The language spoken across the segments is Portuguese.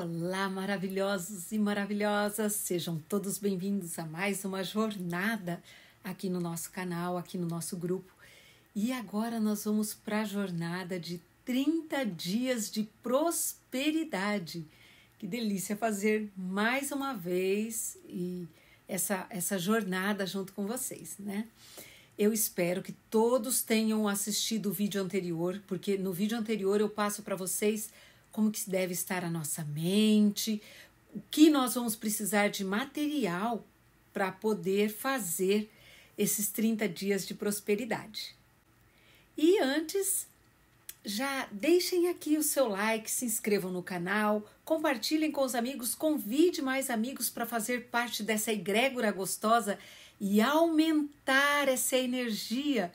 Olá, maravilhosos e maravilhosas! Sejam todos bem-vindos a mais uma jornada aqui no nosso canal, aqui no nosso grupo. E agora nós vamos para a jornada de 30 dias de prosperidade. Que delícia fazer mais uma vez e essa, essa jornada junto com vocês, né? Eu espero que todos tenham assistido o vídeo anterior, porque no vídeo anterior eu passo para vocês como que deve estar a nossa mente, o que nós vamos precisar de material para poder fazer esses 30 dias de prosperidade. E antes, já deixem aqui o seu like, se inscrevam no canal, compartilhem com os amigos, convide mais amigos para fazer parte dessa egrégora gostosa e aumentar essa energia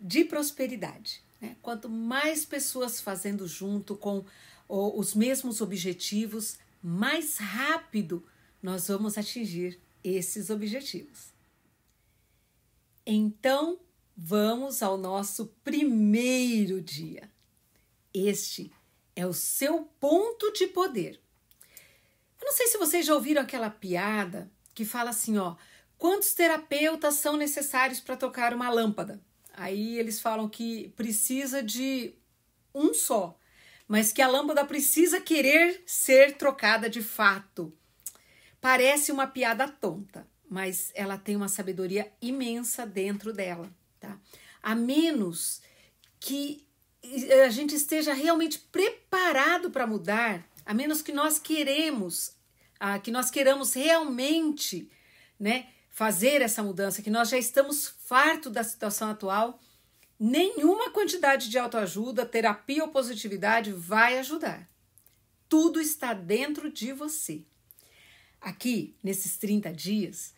de prosperidade. Né? Quanto mais pessoas fazendo junto com ou os mesmos objetivos, mais rápido nós vamos atingir esses objetivos. Então, vamos ao nosso primeiro dia. Este é o seu ponto de poder. Eu não sei se vocês já ouviram aquela piada que fala assim, ó, quantos terapeutas são necessários para tocar uma lâmpada? Aí eles falam que precisa de um só mas que a lâmpada precisa querer ser trocada de fato. Parece uma piada tonta, mas ela tem uma sabedoria imensa dentro dela, tá? A menos que a gente esteja realmente preparado para mudar, a menos que nós queremos, ah, que nós queramos realmente, né, fazer essa mudança, que nós já estamos farto da situação atual, Nenhuma quantidade de autoajuda, terapia ou positividade vai ajudar. Tudo está dentro de você. Aqui, nesses 30 dias,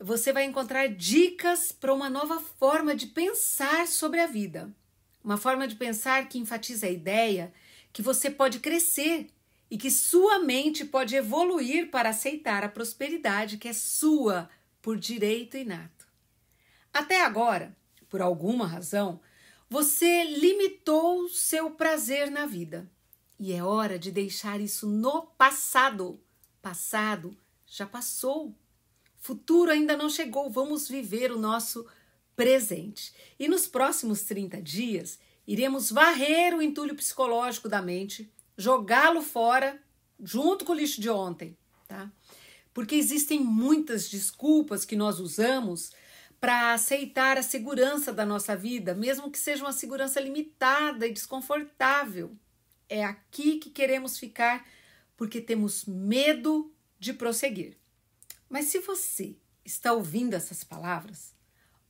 você vai encontrar dicas para uma nova forma de pensar sobre a vida. Uma forma de pensar que enfatiza a ideia que você pode crescer e que sua mente pode evoluir para aceitar a prosperidade que é sua por direito inato. Até agora, por alguma razão, você limitou seu prazer na vida. E é hora de deixar isso no passado. Passado já passou. Futuro ainda não chegou. Vamos viver o nosso presente. E nos próximos 30 dias, iremos varrer o entulho psicológico da mente, jogá-lo fora junto com o lixo de ontem, tá? Porque existem muitas desculpas que nós usamos para aceitar a segurança da nossa vida, mesmo que seja uma segurança limitada e desconfortável. É aqui que queremos ficar porque temos medo de prosseguir. Mas se você está ouvindo essas palavras,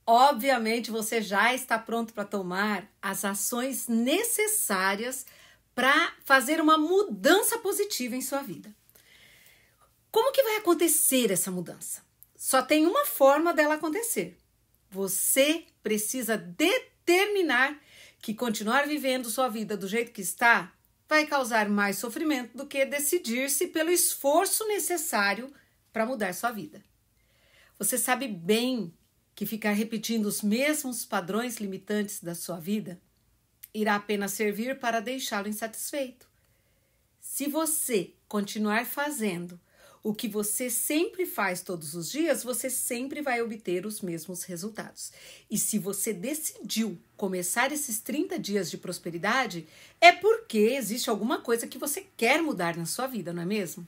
obviamente você já está pronto para tomar as ações necessárias para fazer uma mudança positiva em sua vida. Como que vai acontecer essa mudança? Só tem uma forma dela acontecer, você precisa determinar que continuar vivendo sua vida do jeito que está vai causar mais sofrimento do que decidir-se pelo esforço necessário para mudar sua vida. Você sabe bem que ficar repetindo os mesmos padrões limitantes da sua vida irá apenas servir para deixá-lo insatisfeito. Se você continuar fazendo o que você sempre faz todos os dias, você sempre vai obter os mesmos resultados. E se você decidiu começar esses 30 dias de prosperidade, é porque existe alguma coisa que você quer mudar na sua vida, não é mesmo?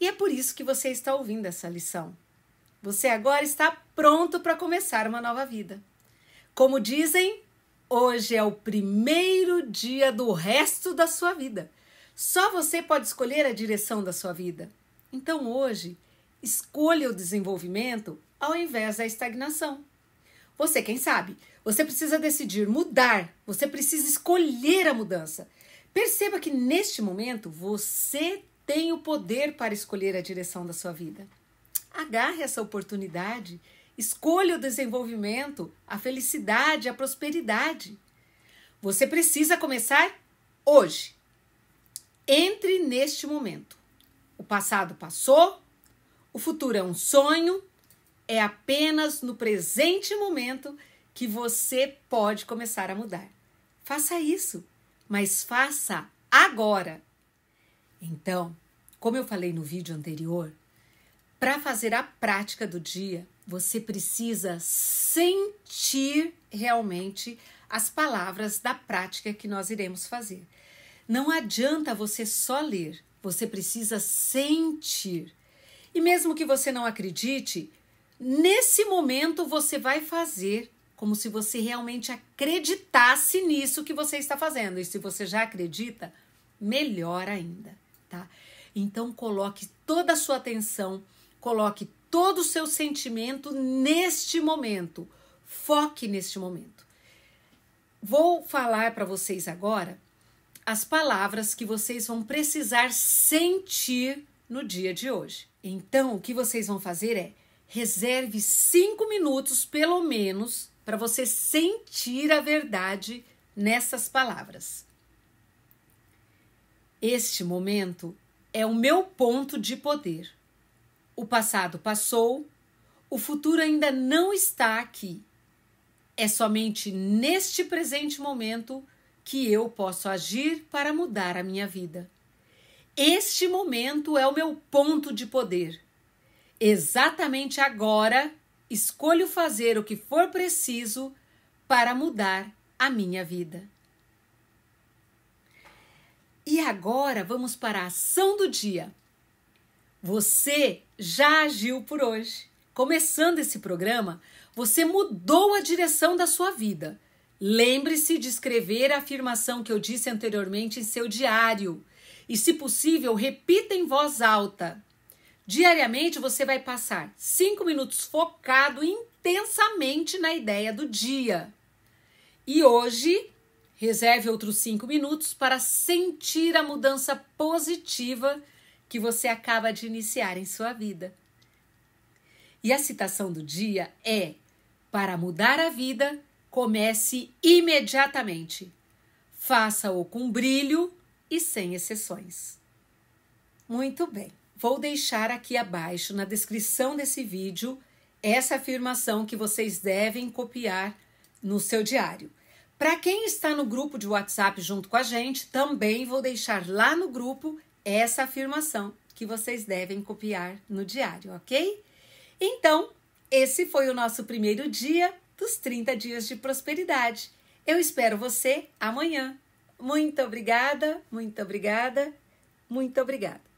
E é por isso que você está ouvindo essa lição. Você agora está pronto para começar uma nova vida. Como dizem, hoje é o primeiro dia do resto da sua vida. Só você pode escolher a direção da sua vida. Então hoje, escolha o desenvolvimento ao invés da estagnação. Você, quem sabe, você precisa decidir mudar, você precisa escolher a mudança. Perceba que neste momento você tem o poder para escolher a direção da sua vida. Agarre essa oportunidade, escolha o desenvolvimento, a felicidade, a prosperidade. Você precisa começar hoje. Entre neste momento. O passado passou, o futuro é um sonho, é apenas no presente momento que você pode começar a mudar. Faça isso, mas faça agora. Então, como eu falei no vídeo anterior, para fazer a prática do dia, você precisa sentir realmente as palavras da prática que nós iremos fazer. Não adianta você só ler, você precisa sentir. E mesmo que você não acredite, nesse momento você vai fazer como se você realmente acreditasse nisso que você está fazendo. E se você já acredita, melhor ainda, tá? Então coloque toda a sua atenção, coloque todo o seu sentimento neste momento. Foque neste momento. Vou falar para vocês agora as palavras que vocês vão precisar sentir no dia de hoje. Então, o que vocês vão fazer é reserve cinco minutos, pelo menos, para você sentir a verdade nessas palavras. Este momento é o meu ponto de poder. O passado passou, o futuro ainda não está aqui. É somente neste presente momento que eu posso agir para mudar a minha vida. Este momento é o meu ponto de poder. Exatamente agora escolho fazer o que for preciso para mudar a minha vida. E agora vamos para a ação do dia. Você já agiu por hoje. Começando esse programa, você mudou a direção da sua vida Lembre-se de escrever a afirmação que eu disse anteriormente em seu diário e, se possível, repita em voz alta. Diariamente você vai passar cinco minutos focado intensamente na ideia do dia. E hoje, reserve outros cinco minutos para sentir a mudança positiva que você acaba de iniciar em sua vida. E a citação do dia é: Para mudar a vida, Comece imediatamente. Faça-o com brilho e sem exceções. Muito bem, vou deixar aqui abaixo na descrição desse vídeo essa afirmação que vocês devem copiar no seu diário. Para quem está no grupo de WhatsApp junto com a gente, também vou deixar lá no grupo essa afirmação que vocês devem copiar no diário, ok? Então, esse foi o nosso primeiro dia dos 30 dias de prosperidade. Eu espero você amanhã. Muito obrigada, muito obrigada, muito obrigada.